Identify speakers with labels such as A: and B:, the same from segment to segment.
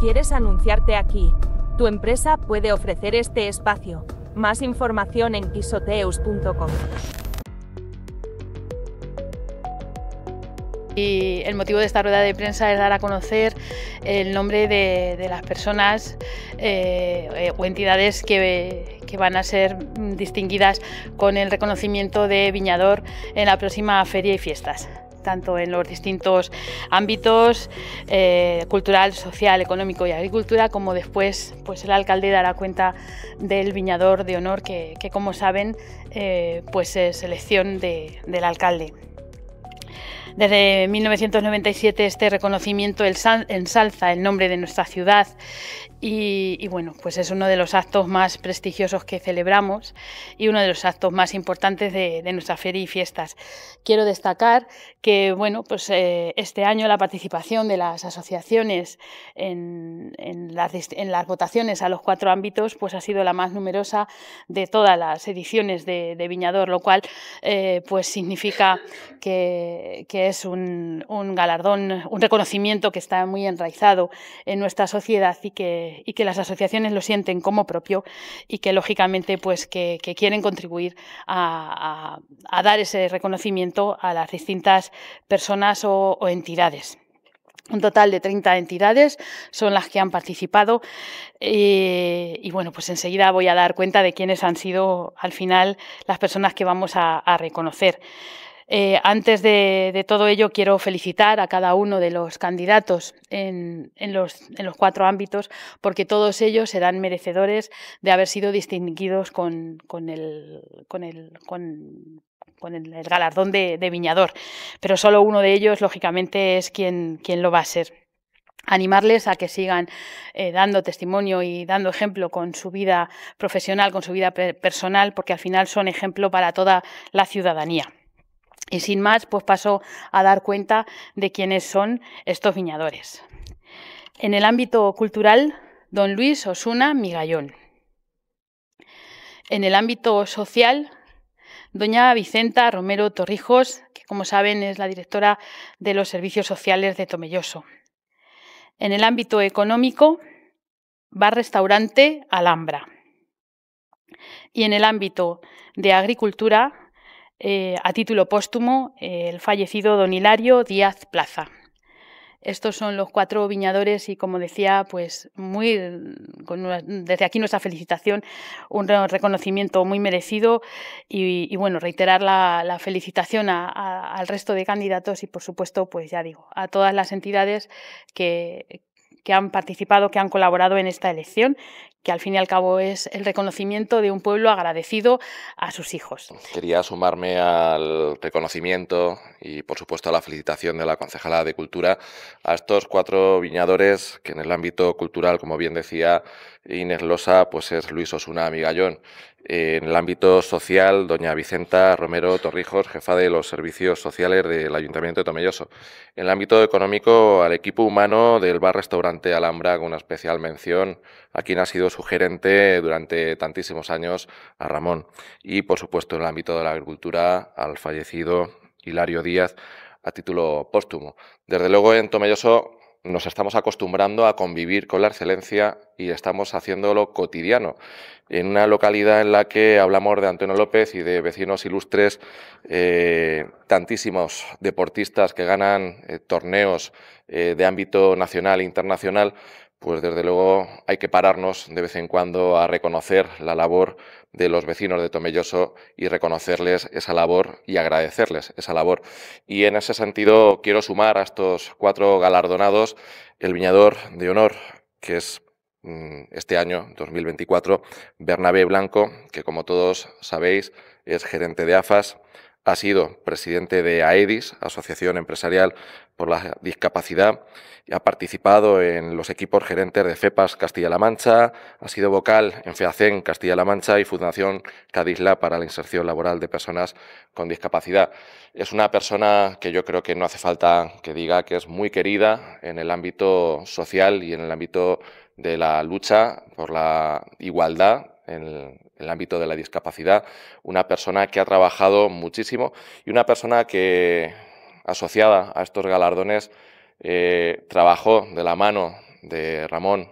A: quieres anunciarte aquí. Tu empresa puede ofrecer este espacio. Más información en quisoteus.com. Y el motivo de esta rueda de prensa es dar a conocer el nombre de, las personas eh, eh, o entidades que van a ser distinguidas con el reconocimiento de viñador en la próxima feria y fiestas tanto en los distintos ámbitos eh, cultural, social, económico y agricultura, como después pues el alcalde dará cuenta del viñador de honor que, como saben, eh, pues es elección del alcalde. Desde 1997 este reconocimiento ensalza el nombre de nuestra ciudad y, bueno, pues es uno de los actos más prestigiosos que celebramos y uno de los actos más importantes de, nuestra feria y fiestas. Quiero destacar que bueno, pues eh, este año la participación de las asociaciones en, las, votaciones a los cuatro ámbitos pues ha sido la más numerosa de todas las ediciones de, Viñador, lo cual eh, pues significa que, es un, un galardón, un reconocimiento que está muy enraizado en nuestra sociedad y que eh, y que las asociaciones lo sienten como propio y que lógicamente pues que, quieren contribuir a, dar ese reconocimiento a las distintas personas o, entidades. Un total de 30 entidades son las que han participado eh, y bueno, pues enseguida voy a dar cuenta de quiénes han sido al final las personas que vamos a reconocer. Eh, antes de, todo ello, quiero felicitar a cada uno de los candidatos en, los, cuatro ámbitos, porque todos ellos serán merecedores de haber sido distinguidos con, el, galardón de, viñador, pero solo uno de ellos, lógicamente, es quien, lo va a ser. Animarles a que sigan eh, dando testimonio y dando ejemplo con su vida profesional, con su vida personal, porque al final son ejemplo para toda la ciudadanía. Y sin más, pues paso a dar cuenta de quiénes son estos viñadores. En el ámbito cultural, don Luis Osuna Migallón. En el ámbito social, doña Vicenta Romero Torrijos, que como saben es la directora de los servicios sociales de Tomelloso. En el ámbito económico, bar-restaurante Alhambra. Y en el ámbito de agricultura, eh, a título póstumo el fallecido don Hilario Díaz Plaza. Estos son los cuatro viñadores y, como decía, pues muy desde aquí nuestra felicitación, un reconocimiento muy merecido y, bueno, reiterar la, felicitación al resto de candidatos y, por supuesto, pues ya digo, a todas las entidades que, que han participado, que han colaborado en esta elección, que al fin y al cabo es el reconocimiento de un pueblo agradecido a sus hijos.
B: Quería sumarme al reconocimiento y, por supuesto, a la felicitación de la concejala de Cultura a estos cuatro viñadores que en el ámbito cultural, como bien decía Inés Losa, pues es Luis Osuna Amigallón. En el ámbito social, doña Vicenta Romero Torrijos, jefa de los servicios sociales del Ayuntamiento de Tomelloso. En el ámbito económico, al equipo humano del bar-restaurante Alhambra, con una especial mención a quien ha sido sugerente su gerente durante tantísimos años a Ramón. Y, por supuesto, en el ámbito de la agricultura, al fallecido Hilario Díaz a título póstumo. Desde luego, en Tomelloso nos estamos acostumbrando a convivir con la excelencia y estamos haciéndolo cotidiano. En una localidad en la que hablamos de Antonio López y de vecinos ilustres, eh, tantísimos deportistas que ganan eh, torneos eh, de ámbito nacional e internacional, pues desde luego hay que pararnos de vez en cuando a reconocer la labor de los vecinos de Tomelloso y reconocerles esa labor y agradecerles esa labor. Y en ese sentido quiero sumar a estos cuatro galardonados el viñador de honor, que es mm, este año 2024, Bernabé Blanco, que como todos sabéis es gerente de AFAS, ha sido presidente de AEDIS, Asociación Empresarial por la Discapacidad, y ha participado en los equipos gerentes de FEPAS Castilla-La Mancha, ha sido vocal en FEACEN Castilla-La Mancha y Fundación Cadizla para la Inserción Laboral de Personas con Discapacidad. Es una persona que yo creo que no hace falta que diga que es muy querida en el ámbito social y en el ámbito de la lucha por la igualdad en en el ámbito de la discapacidad, una persona que ha trabajado muchísimo y una persona que, asociada a estos galardones, eh, trabajó de la mano de Ramón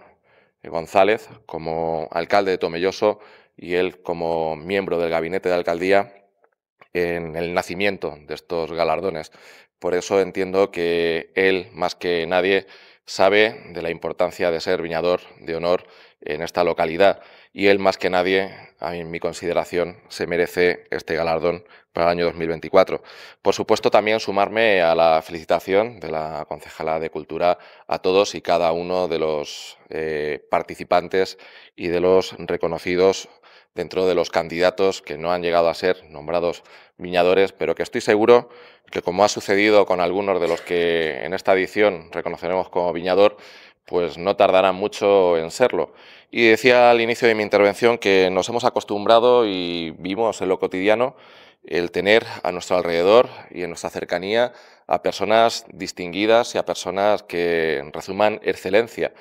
B: eh, González como alcalde de Tomelloso y él como miembro del gabinete de alcaldía en el nacimiento de estos galardones. Por eso entiendo que él, más que nadie, sabe de la importancia de ser viñador de honor en esta localidad. Y él, más que nadie, en mi consideración, se merece este galardón para el año 2024. Por supuesto, también sumarme a la felicitación de la concejala de Cultura a todos y cada uno de los eh, participantes y de los reconocidos dentro de los candidatos que no han llegado a ser nombrados viñadores, pero que estoy seguro que, como ha sucedido con algunos de los que en esta edición reconoceremos como viñador, pues no tardarán mucho en serlo. Y decía al inicio de mi intervención que nos hemos acostumbrado y vimos en lo cotidiano el tener a nuestro alrededor y en nuestra cercanía a personas distinguidas y a personas que resuman excelencia.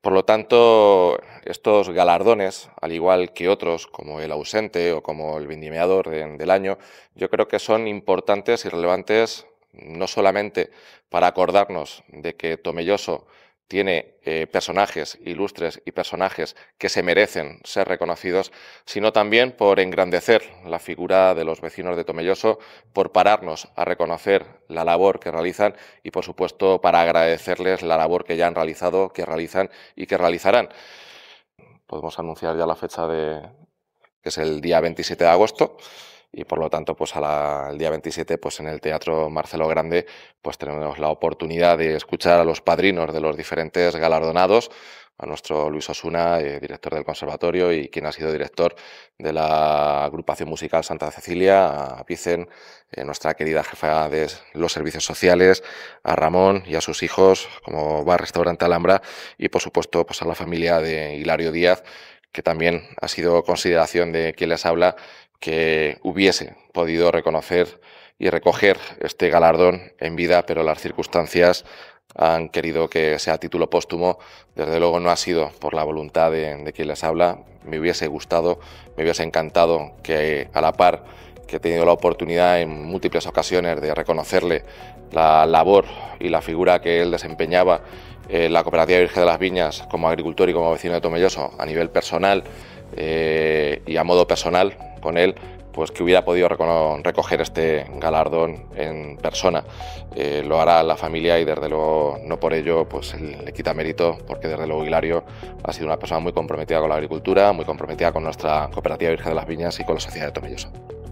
B: Por lo tanto, estos galardones, al igual que otros, como el ausente o como el vindimeador del año, yo creo que son importantes y relevantes no solamente para acordarnos de que Tomelloso tiene eh, personajes ilustres y personajes que se merecen ser reconocidos, sino también por engrandecer la figura de los vecinos de Tomelloso, por pararnos a reconocer la labor que realizan y, por supuesto, para agradecerles la labor que ya han realizado, que realizan y que realizarán. Podemos anunciar ya la fecha de que es el día 27 de agosto y por lo tanto pues al día 27 pues en el Teatro Marcelo Grande pues tenemos la oportunidad de escuchar a los padrinos de los diferentes galardonados a nuestro Luis Osuna, eh, director del conservatorio y quien ha sido director de la agrupación musical Santa Cecilia, a Vicen, eh, nuestra querida jefa de los servicios sociales, a Ramón y a sus hijos, como va Restaurante Alhambra, y por supuesto pues a la familia de Hilario Díaz, que también ha sido consideración de quien les habla que hubiese podido reconocer y recoger este galardón en vida, pero las circunstancias han querido que sea título póstumo. Desde luego no ha sido por la voluntad de, quien les habla. Me hubiese gustado, me hubiese encantado que a la par que he tenido la oportunidad en múltiples ocasiones de reconocerle la labor y la figura que él desempeñaba en la Cooperativa Virgen de las Viñas como agricultor y como vecino de Tomelloso a nivel personal eh, y a modo personal, con él, pues que hubiera podido recoger este galardón en persona. Eh, lo hará la familia y desde luego no por ello pues le quita mérito, porque desde luego Hilario ha sido una persona muy comprometida con la agricultura, muy comprometida con nuestra cooperativa Virgen de las Viñas y con la sociedad de Tomelloso.